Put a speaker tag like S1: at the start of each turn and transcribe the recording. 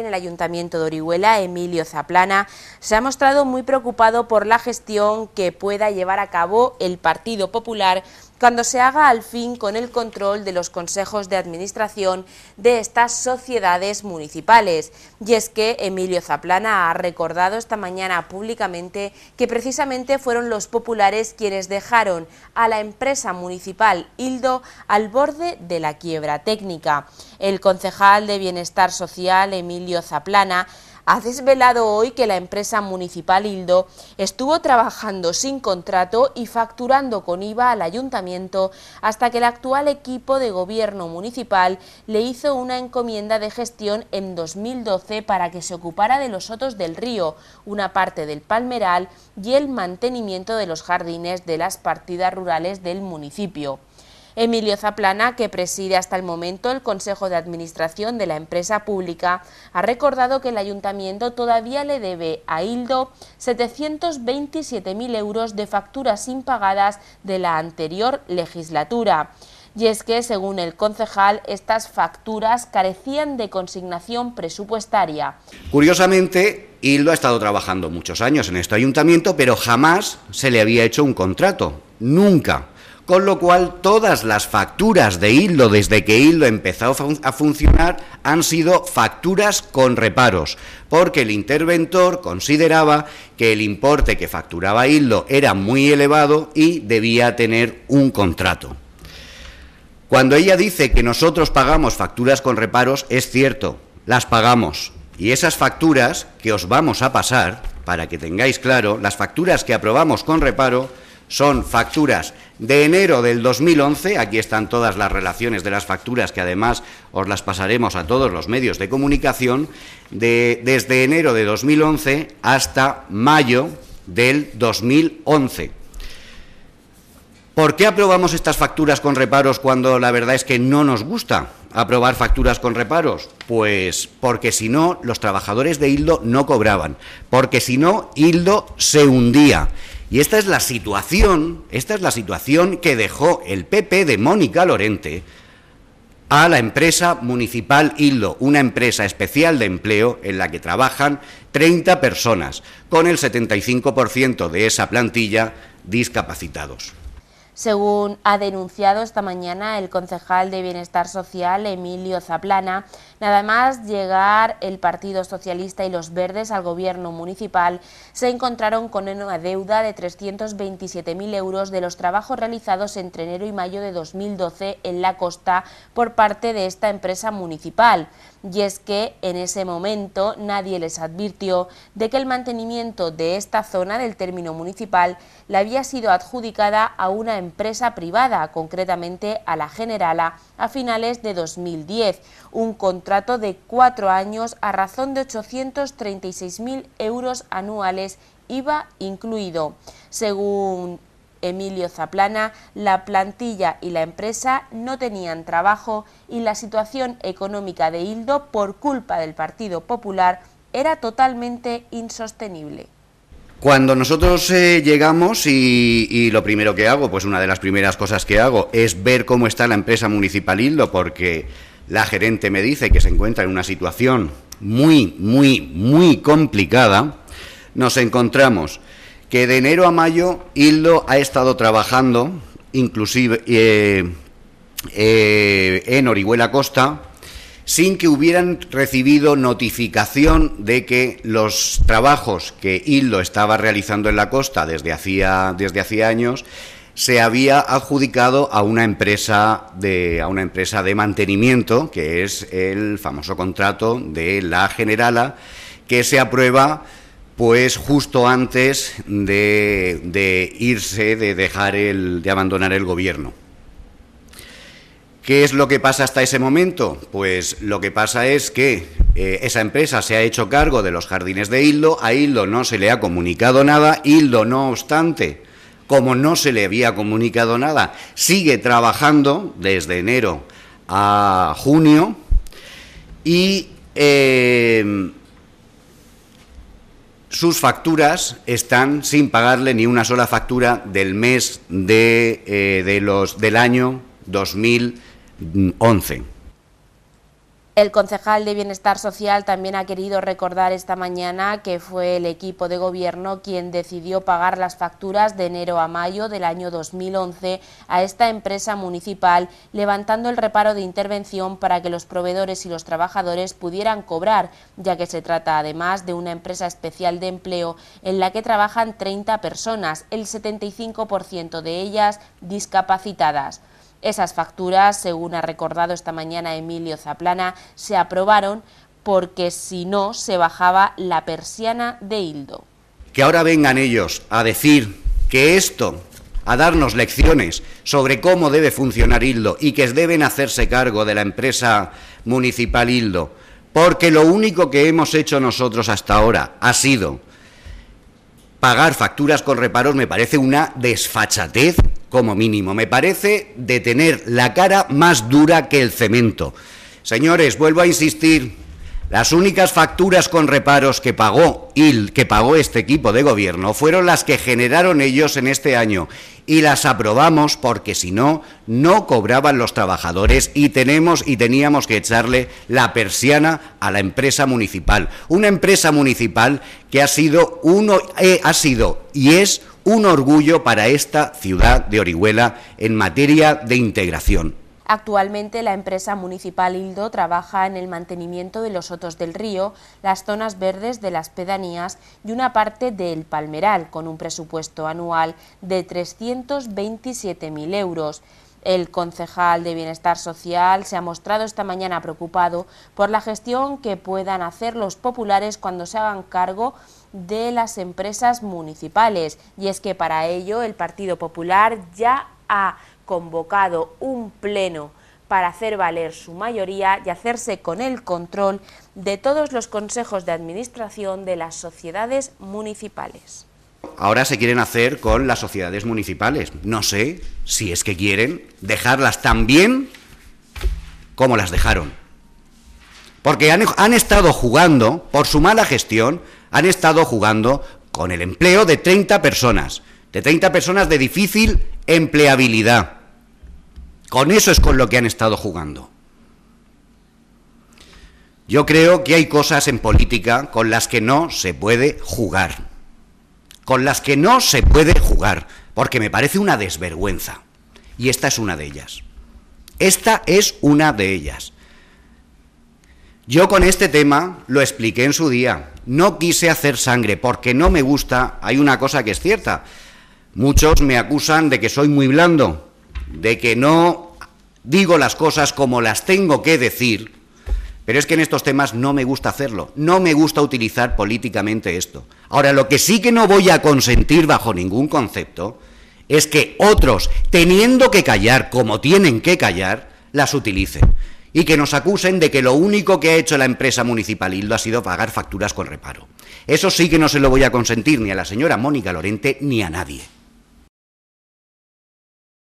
S1: en el Ayuntamiento de Orihuela, Emilio Zaplana, se ha mostrado muy preocupado por la gestión que pueda llevar a cabo el Partido Popular cuando se haga al fin con el control de los consejos de administración de estas sociedades municipales. Y es que Emilio Zaplana ha recordado esta mañana públicamente que precisamente fueron los populares quienes dejaron a la empresa municipal Hildo al borde de la quiebra técnica. El concejal de Bienestar Social, Emilio Zaplana, ha desvelado hoy que la empresa municipal Hildo estuvo trabajando sin contrato y facturando con IVA al ayuntamiento hasta que el actual equipo de gobierno municipal le hizo una encomienda de gestión en 2012 para que se ocupara de los sotos del río, una parte del palmeral y el mantenimiento de los jardines de las partidas rurales del municipio. Emilio Zaplana, que preside hasta el momento el Consejo de Administración de la empresa pública, ha recordado que el ayuntamiento todavía le debe a Hildo 727.000 euros de facturas impagadas de la anterior legislatura. Y es que, según el concejal, estas facturas carecían de consignación presupuestaria.
S2: Curiosamente, Hildo ha estado trabajando muchos años en este ayuntamiento, pero jamás se le había hecho un contrato. Nunca con lo cual todas las facturas de Hildo desde que Hildo empezó a funcionar han sido facturas con reparos, porque el interventor consideraba que el importe que facturaba Hildo era muy elevado y debía tener un contrato. Cuando ella dice que nosotros pagamos facturas con reparos, es cierto, las pagamos. Y esas facturas que os vamos a pasar, para que tengáis claro, las facturas que aprobamos con reparo, son facturas de enero del 2011. Aquí están todas las relaciones de las facturas que además os las pasaremos a todos los medios de comunicación de, desde enero de 2011 hasta mayo del 2011. ¿Por qué aprobamos estas facturas con reparos cuando la verdad es que no nos gusta aprobar facturas con reparos? Pues porque si no, los trabajadores de Hildo no cobraban, porque si no, Hildo se hundía. Y esta es la situación, esta es la situación que dejó el PP de Mónica Lorente a la empresa municipal Hildo, una empresa especial de empleo en la que trabajan 30 personas, con el 75% de esa plantilla discapacitados.
S1: Según ha denunciado esta mañana el concejal de Bienestar Social, Emilio Zaplana, Nada más llegar el Partido Socialista y los Verdes al gobierno municipal, se encontraron con una deuda de 327.000 euros de los trabajos realizados entre enero y mayo de 2012 en la costa por parte de esta empresa municipal. Y es que en ese momento nadie les advirtió de que el mantenimiento de esta zona del término municipal la había sido adjudicada a una empresa privada, concretamente a la Generala, a finales de 2010, un trato de cuatro años a razón de 836.000 euros anuales, IVA incluido. Según Emilio Zaplana, la plantilla y la empresa no tenían trabajo y la situación económica de Hildo por culpa del Partido Popular era totalmente insostenible.
S2: Cuando nosotros eh, llegamos y, y, lo primero que hago, pues una de las primeras cosas que hago es ver cómo está la empresa municipal Hildo, porque la gerente me dice que se encuentra en una situación muy, muy, muy complicada. Nos encontramos que de enero a mayo Hildo ha estado trabajando, inclusive eh, eh, en Orihuela Costa, sin que hubieran recibido notificación de que los trabajos que Hildo estaba realizando en la costa desde hacía, desde hacía años se había adjudicado a una empresa de, a una empresa de mantenimiento, que es el famoso contrato de la Generala, que se aprueba pues justo antes de, irse, de dejar de abandonar el gobierno. ¿Qué es lo que pasa hasta ese momento? Pues lo que pasa es que eh, esa empresa se ha hecho cargo de los jardines de Hildo, a Hildo no se le ha comunicado nada, Hildo no obstante como no se le había comunicado nada, sigue trabajando desde enero a junio y eh, sus facturas están sin pagarle ni una sola factura del mes de, eh, los, del año 2011.
S1: El concejal de Bienestar Social también ha querido recordar esta mañana que fue el equipo de gobierno quien decidió pagar las facturas de enero a mayo del año 2011 a esta empresa municipal, levantando el reparo de intervención para que los proveedores y los trabajadores pudieran cobrar, ya que se trata además de una empresa especial de empleo en la que trabajan 30 personas, el 75% de ellas discapacitadas. Esas facturas, según ha recordado esta mañana Emilio Zaplana, se aprobaron porque si no se bajaba la persiana de Hildo.
S2: Que ahora vengan ellos a decir que esto a darnos lecciones sobre cómo debe funcionar Hildo y que deben hacerse cargo de la empresa municipal Hildo, porque lo único que hemos hecho nosotros hasta ahora ha sido pagar facturas con reparos, me parece una desfachatez como mínimo. Me parece de tener la cara más dura que el cemento. Señores, vuelvo a insistir, las únicas facturas con reparos que pagó que pagó este equipo de gobierno, fueron las que generaron ellos en este año y las aprobamos porque si no no cobraban los trabajadores y tenemos y teníamos que echarle la persiana a la empresa municipal, una empresa municipal que ha sido uno eh, ha sido y es un orgullo para esta ciudad de Orihuela en materia de integración.
S1: Actualmente la empresa municipal Hildo trabaja en el mantenimiento de los sotos del río, las zonas verdes de las pedanías y una parte del palmeral, con un presupuesto anual de 327.000 euros. El concejal de Bienestar Social se ha mostrado esta mañana preocupado por la gestión que puedan hacer los populares cuando se hagan cargo de las empresas municipales. Y es que para ello el Partido Popular ya ha convocado un pleno para hacer valer su mayoría y hacerse con el control de todos los consejos de administración de las sociedades municipales
S2: ahora se quieren hacer con las sociedades municipales. No sé si es que quieren dejarlas tan bien como las dejaron. Porque han, estado jugando, por su mala gestión, han estado jugando con el empleo de 30 personas, de 30 personas de difícil empleabilidad. Con eso es con lo que han estado jugando. Yo creo que hay cosas en política con las que no se puede jugar con las que no se puede jugar, porque me parece una desvergüenza. Y esta es una de ellas. Esta es una de ellas. Yo con este tema lo expliqué en su día. No quise hacer sangre porque no me gusta. Hay una cosa que es cierta. Muchos me acusan de que soy muy blando, de que no digo las cosas como las tengo que decir pero es que en estos temas no me gusta hacerlo, no me gusta utilizar políticamente esto. Ahora, lo que sí que no voy a consentir bajo ningún concepto es que otros, teniendo que callar como tienen que callar, las utilicen y que nos acusen de que lo único que ha hecho la empresa municipal Hildo ha sido pagar facturas con reparo. Eso sí que no se lo voy a consentir ni a la señora Mónica Lorente ni a nadie.